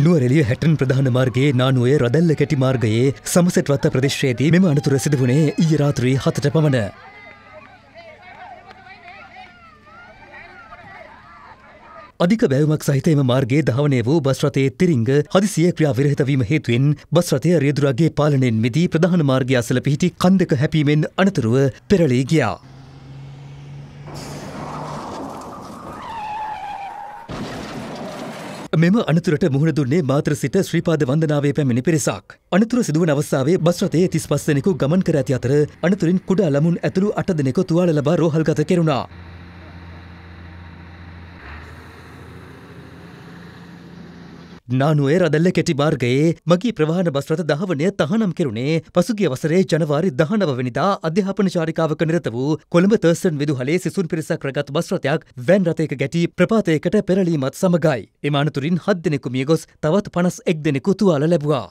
නුවරලිය හැටන් ප්‍රධාන මාර්ගයේ නානුවය රදැල්ල කැටි මාර්ගයේ සමසටවත්ත ප්‍රදේශයේදී මෙම අනතුර සිදුවුණේ ඊ රාත්‍රී හතට පමණ. අධික බැවමක් සහිතම මාර්ගයේ ධාවනය වූ බස්රතයේ තිරිංග හදිසිය ක්‍රියා විරහිතවීම හේතුවෙන් බස්රතය රියදුරගේ පාලනෙන් මිදී ප්‍රධාන මාර්ගය අසල පිහිටි කන්දක හැපීමෙන් අනතුරුව පෙරලී ගියා. මෙම අනතුරට මුහුණ දුන්නේ මාතර සිට ශ්‍රීපාද වන්දනාවේ පැමිණි පිරිසක්. අනතුර සිදුවන අවස්ථාවේ බස් රථයේ 35 දෙනෙකු ගමන් කර ඇති අතර අනතුරින් කුඩා ළමුන් ඇතුළු 8 දෙනෙකු තුවාල ලබා රෝහල්ගත කෙරුණා. නානුවේ රදල්ල කෙටි මාර්ගයේ මගේ ප්‍රවාහන බස් රථ දහවනය තහනම් කෙරුණේ පසුගිය වසරේ ජනවාරි 19 වෙනිදා අධ්‍යාපන චාරිකාවක නිරත වූ කොළඹ තර්සන් විදුහලේ සිසුන් පිරිසක් රගත් බස් රථයක් වැන් රථයක ගැටී ප්‍රපාතයකට පෙරලීමත් සමගයි. එම අනතුරින් 7 දෙනෙකු මිය ගොස් තවත් 51 දෙනෙකු තුවාල ලැබුවා.